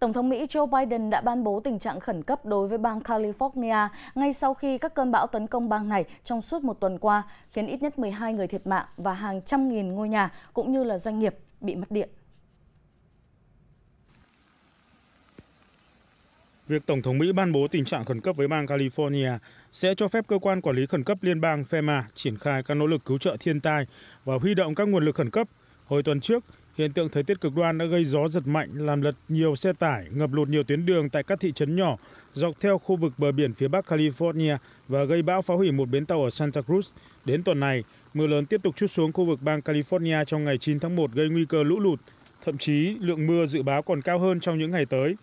Tổng thống Mỹ Joe Biden đã ban bố tình trạng khẩn cấp đối với bang California ngay sau khi các cơn bão tấn công bang này trong suốt một tuần qua, khiến ít nhất 12 người thiệt mạng và hàng trăm nghìn ngôi nhà cũng như là doanh nghiệp bị mất điện. Việc Tổng thống Mỹ ban bố tình trạng khẩn cấp với bang California sẽ cho phép cơ quan quản lý khẩn cấp liên bang FEMA triển khai các nỗ lực cứu trợ thiên tai và huy động các nguồn lực khẩn cấp hồi tuần trước hiện tượng thời tiết cực đoan đã gây gió giật mạnh làm lật nhiều xe tải ngập lụt nhiều tuyến đường tại các thị trấn nhỏ dọc theo khu vực bờ biển phía bắc california và gây bão phá hủy một bến tàu ở santa cruz đến tuần này mưa lớn tiếp tục chút xuống khu vực bang california trong ngày 9 tháng 1 gây nguy cơ lũ lụt thậm chí lượng mưa dự báo còn cao hơn trong những ngày tới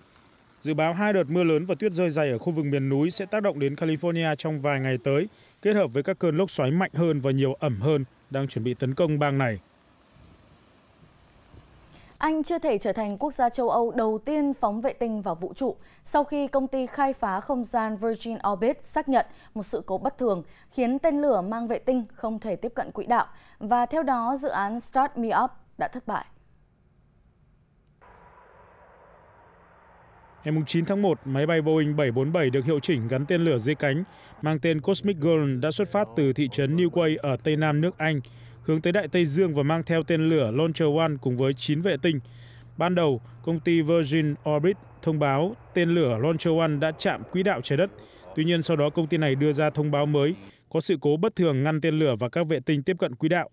Dự báo hai đợt mưa lớn và tuyết rơi dày ở khu vực miền núi sẽ tác động đến California trong vài ngày tới, kết hợp với các cơn lốc xoáy mạnh hơn và nhiều ẩm hơn đang chuẩn bị tấn công bang này. Anh chưa thể trở thành quốc gia châu Âu đầu tiên phóng vệ tinh vào vũ trụ sau khi công ty khai phá không gian Virgin Orbit xác nhận một sự cố bất thường khiến tên lửa mang vệ tinh không thể tiếp cận quỹ đạo và theo đó dự án Start Me Up đã thất bại. Ngày 9 tháng 1, máy bay Boeing 747 được hiệu chỉnh gắn tên lửa dưới cánh mang tên Cosmic Girl đã xuất phát từ thị trấn Newquay ở tây nam nước Anh hướng tới Đại Tây Dương và mang theo tên lửa Launcher One cùng với 9 vệ tinh. Ban đầu, công ty Virgin Orbit thông báo tên lửa Launcher One đã chạm quỹ đạo trái đất. Tuy nhiên sau đó công ty này đưa ra thông báo mới có sự cố bất thường ngăn tên lửa và các vệ tinh tiếp cận quỹ đạo.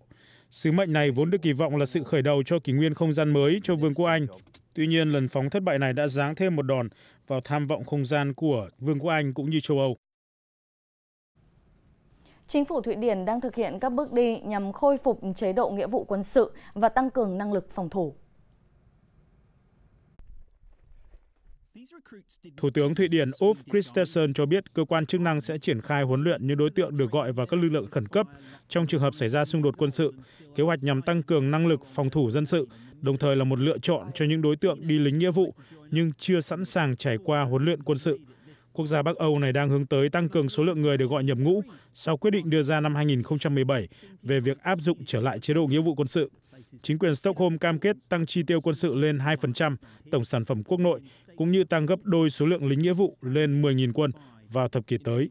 Sứ mệnh này vốn được kỳ vọng là sự khởi đầu cho kỷ nguyên không gian mới cho Vương quốc Anh. Tuy nhiên, lần phóng thất bại này đã giáng thêm một đòn vào tham vọng không gian của Vương quốc Anh cũng như châu Âu. Chính phủ Thụy Điển đang thực hiện các bước đi nhằm khôi phục chế độ nghĩa vụ quân sự và tăng cường năng lực phòng thủ. Thủ tướng Thụy Điển Ulf Kristersson cho biết cơ quan chức năng sẽ triển khai huấn luyện những đối tượng được gọi vào các lực lượng khẩn cấp trong trường hợp xảy ra xung đột quân sự, kế hoạch nhằm tăng cường năng lực phòng thủ dân sự, đồng thời là một lựa chọn cho những đối tượng đi lính nghĩa vụ nhưng chưa sẵn sàng trải qua huấn luyện quân sự quốc gia Bắc Âu này đang hướng tới tăng cường số lượng người được gọi nhập ngũ sau quyết định đưa ra năm 2017 về việc áp dụng trở lại chế độ nghĩa vụ quân sự. Chính quyền Stockholm cam kết tăng chi tiêu quân sự lên 2% tổng sản phẩm quốc nội, cũng như tăng gấp đôi số lượng lính nghĩa vụ lên 10.000 quân vào thập kỷ tới.